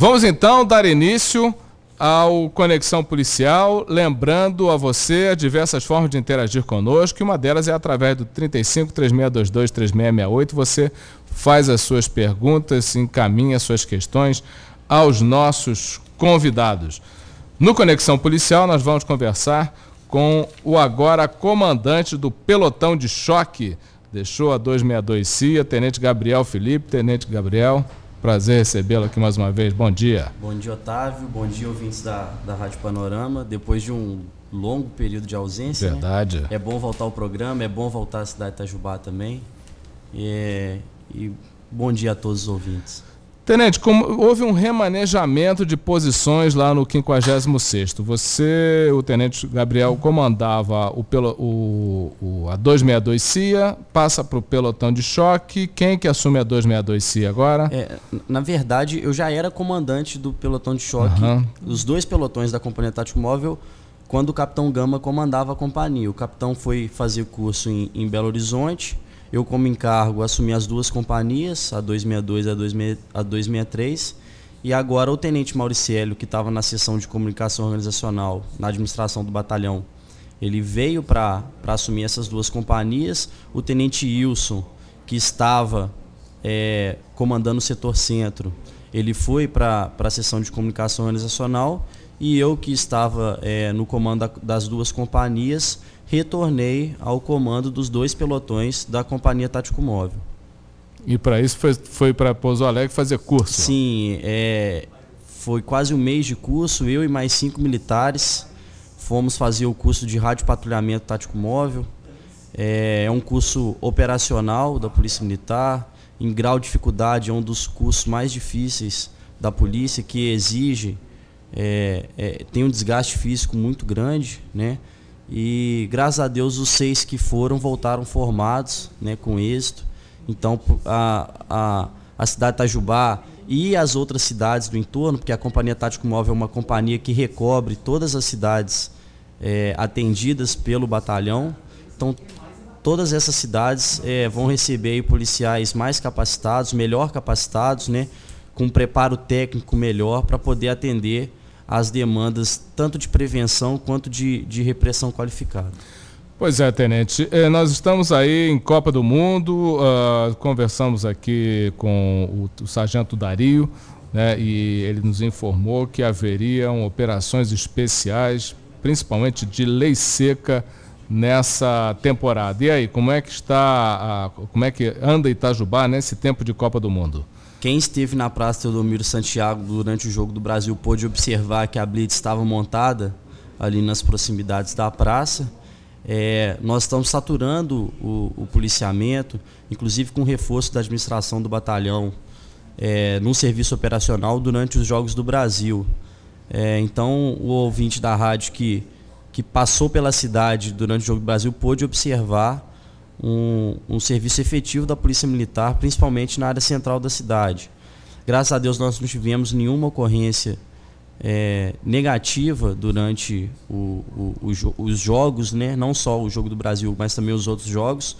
Vamos então dar início ao Conexão Policial, lembrando a você diversas formas de interagir conosco, e uma delas é através do 35 3622 3668. Você faz as suas perguntas, encaminha suas questões aos nossos convidados. No Conexão Policial, nós vamos conversar com o agora comandante do pelotão de choque. Deixou a 262 CIA, Tenente Gabriel Felipe. Tenente Gabriel, Prazer recebê-lo aqui mais uma vez. Bom dia. Bom dia, Otávio. Bom dia, ouvintes da, da Rádio Panorama. Depois de um longo período de ausência. Né? Verdade. Né? É bom voltar ao programa, é bom voltar à cidade de Itajubá também. É, e bom dia a todos os ouvintes. Tenente, como houve um remanejamento de posições lá no 56º. Você, o Tenente Gabriel, comandava o, o, o a 262 CIA, passa para o pelotão de choque. Quem que assume a 262 CIA agora? É, na verdade, eu já era comandante do pelotão de choque. Uhum. Os dois pelotões da Companhia Tático Móvel quando o capitão Gama comandava a companhia. O capitão foi fazer curso em, em Belo Horizonte, eu, como encargo, assumi as duas companhias, a 262 e a 263. E agora o tenente Mauriciélio, que estava na seção de comunicação organizacional, na administração do batalhão, ele veio para assumir essas duas companhias. O tenente Wilson, que estava é, comandando o setor centro, ele foi para a seção de comunicação organizacional. E eu, que estava é, no comando das duas companhias, retornei ao comando dos dois pelotões da Companhia Tático Móvel. E para isso foi, foi para Pouso Alegre fazer curso? Sim, é, foi quase um mês de curso, eu e mais cinco militares fomos fazer o curso de rádio patrulhamento tático móvel. É, é um curso operacional da Polícia Militar, em grau de dificuldade, é um dos cursos mais difíceis da polícia, que exige, é, é, tem um desgaste físico muito grande, né? E graças a Deus os seis que foram voltaram formados né, com êxito. Então a, a, a cidade de Itajubá e as outras cidades do entorno, porque a Companhia Tático Móvel é uma companhia que recobre todas as cidades é, atendidas pelo batalhão. Então todas essas cidades é, vão receber aí, policiais mais capacitados, melhor capacitados, né, com um preparo técnico melhor para poder atender as demandas tanto de prevenção quanto de, de repressão qualificada. Pois é, Tenente. É, nós estamos aí em Copa do Mundo, uh, conversamos aqui com o, o Sargento Dario, né, e ele nos informou que haveriam operações especiais, principalmente de lei seca, nessa temporada. E aí, como é que está, como é que anda Itajubá nesse tempo de Copa do Mundo? Quem esteve na Praça Teodomiro Santiago durante o jogo do Brasil pôde observar que a blitz estava montada ali nas proximidades da praça. É, nós estamos saturando o, o, policiamento, inclusive com reforço da administração do batalhão é, no serviço operacional durante os Jogos do Brasil. É, então, o ouvinte da rádio que, que passou pela cidade durante o Jogo do Brasil pôde observar um, um serviço efetivo da Polícia Militar, principalmente na área central da cidade. Graças a Deus nós não tivemos nenhuma ocorrência é, negativa durante o, o, o, os jogos, né? não só o Jogo do Brasil, mas também os outros jogos.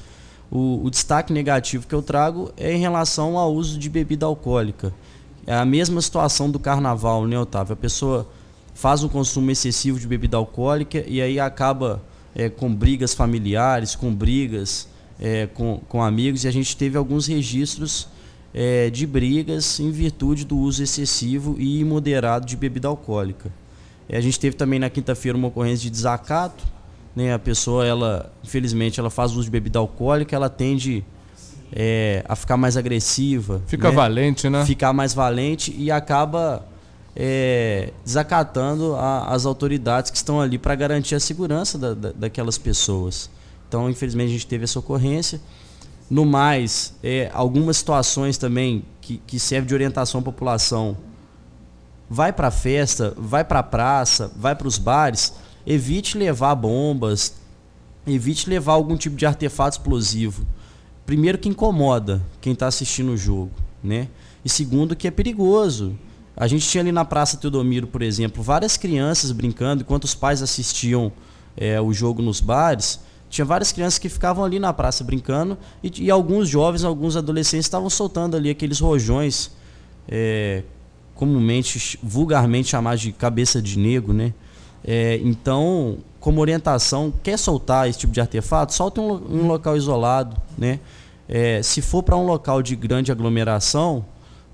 O, destaque negativo que eu trago é em relação ao uso de bebida alcoólica. É a mesma situação do carnaval, né, Otávio? A pessoa faz um consumo excessivo de bebida alcoólica e aí acaba é, com brigas familiares, com brigas é, com, com amigos, e a gente teve alguns registros é, de brigas em virtude do uso excessivo e imoderado de bebida alcoólica. É, a gente teve também na quinta-feira uma ocorrência de desacato, né? a pessoa, ela, infelizmente, ela faz uso de bebida alcoólica, ela tende é, a ficar mais agressiva. Fica né? valente, né? Ficar mais valente e acaba é, desacatando a, as autoridades que estão ali para garantir a segurança da, da, daquelas pessoas. Então, infelizmente, a gente teve essa ocorrência. No mais, é, algumas situações também que, que de orientação à população. Vai para festa, vai para praça, vai para os bares, evite levar bombas, evite levar algum tipo de artefato explosivo. Primeiro que incomoda quem está assistindo o jogo, né? E segundo que é perigoso. A gente tinha ali na Praça Teodomiro, por exemplo, várias crianças brincando, enquanto os pais assistiam é, o jogo nos bares, tinha várias crianças que ficavam ali na praça brincando e, e alguns jovens, alguns adolescentes estavam soltando ali aqueles rojões, é, comumente, vulgarmente chamados de cabeça de negro, né? É, então, como orientação, quer soltar esse tipo de artefato, solte um, um local isolado, né? É, se for para um local de grande aglomeração,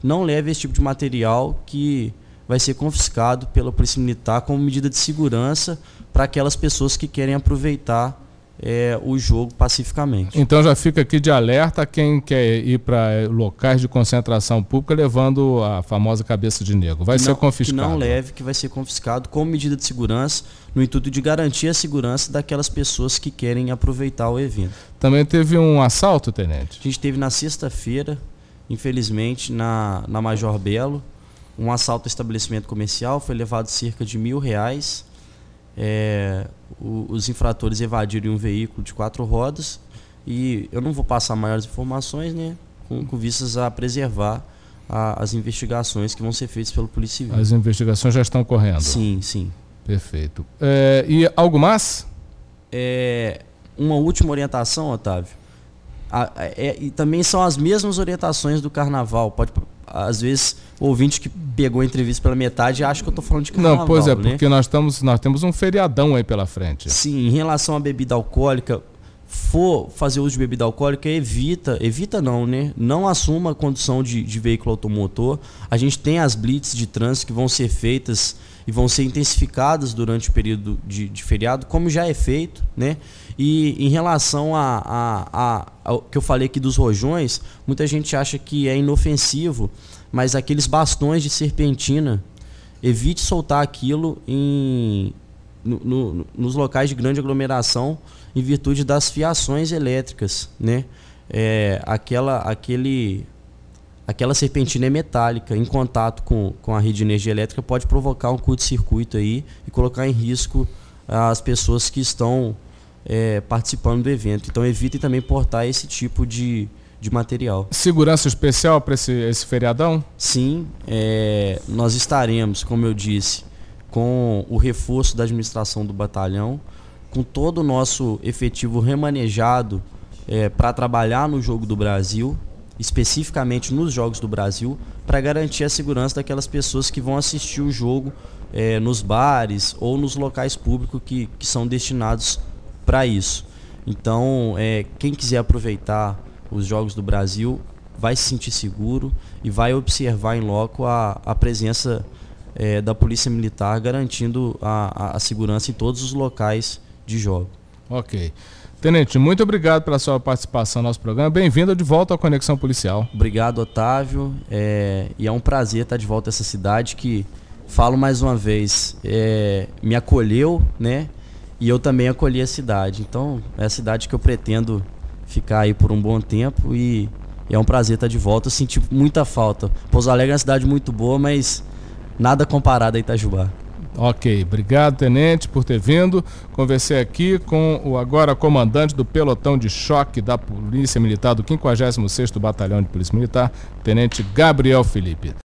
não leve esse tipo de material que vai ser confiscado pela Polícia Militar como medida de segurança para aquelas pessoas que querem aproveitar é, o jogo pacificamente. Então já fica aqui de alerta quem quer ir para eh, locais de concentração pública levando a famosa cabeça de negro. Vai não, ser confiscado. Que não leve, que vai ser confiscado como medida de segurança, no intuito de garantir a segurança daquelas pessoas que querem aproveitar o evento. Também teve um assalto, tenente? A gente teve na sexta-feira, infelizmente, na, na Major Belo. Um assalto ao estabelecimento comercial foi levado cerca de mil reais. É, o, os infratores evadiram um veículo de quatro rodas e eu não vou passar maiores informações, né, com, com vistas a preservar a, as investigações que vão ser feitas pelo Polícia Civil. As investigações já estão correndo. Sim, sim. Perfeito. É, e algo mais? É, uma última orientação, Otávio a, é, e também são as mesmas orientações do carnaval. Pode, às vezes, o ouvinte que pegou a entrevista pela metade acha que eu estou falando de carnaval. Não, pois é, né? porque nós, estamos, nós temos um feriadão aí pela frente. Sim, em relação à bebida alcoólica, for fazer uso de bebida alcoólica, evita, evita não, né? Não assuma a condução de, de veículo automotor. A gente tem as blitz de trânsito que vão ser feitas e vão ser intensificadas durante o período de, de feriado, como já é feito, né? E em relação a, a, a, ao que eu falei aqui dos rojões, muita gente acha que é inofensivo, mas aqueles bastões de serpentina, evite soltar aquilo em, no, no, nos locais de grande aglomeração em virtude das fiações elétricas, né? É, aquela, aquele aquela serpentina é metálica, em contato com, com a rede de energia elétrica, pode provocar um curto-circuito aí e colocar em risco as pessoas que estão é, participando do evento. Então evitem também portar esse tipo de, de material. Segurança especial para esse, esse feriadão? Sim, é, nós estaremos, como eu disse, com o reforço da administração do batalhão, com todo o nosso efetivo remanejado é, para trabalhar no Jogo do Brasil especificamente nos Jogos do Brasil, para garantir a segurança daquelas pessoas que vão assistir o jogo é, nos bares ou nos locais públicos que, que são destinados para isso. Então, é, quem quiser aproveitar os Jogos do Brasil vai se sentir seguro e vai observar em loco a, a presença é, da Polícia Militar garantindo a, a segurança em todos os locais de jogo. Ok. Tenente, muito obrigado pela sua participação no nosso programa. Bem-vindo de volta ao Conexão Policial. Obrigado, Otávio. É, e é um prazer estar de volta a essa cidade que, falo mais uma vez, é, me acolheu, né? E eu também acolhi a cidade. Então, é a cidade que eu pretendo ficar aí por um bom tempo e, e é um prazer estar de volta. Eu senti muita falta. Pouso Alegre é uma cidade muito boa, mas nada comparado a Itajubá. Ok, obrigado, tenente, por ter vindo. Conversei aqui com o agora comandante do pelotão de choque da Polícia Militar do 56º Batalhão de Polícia Militar, tenente Gabriel Felipe.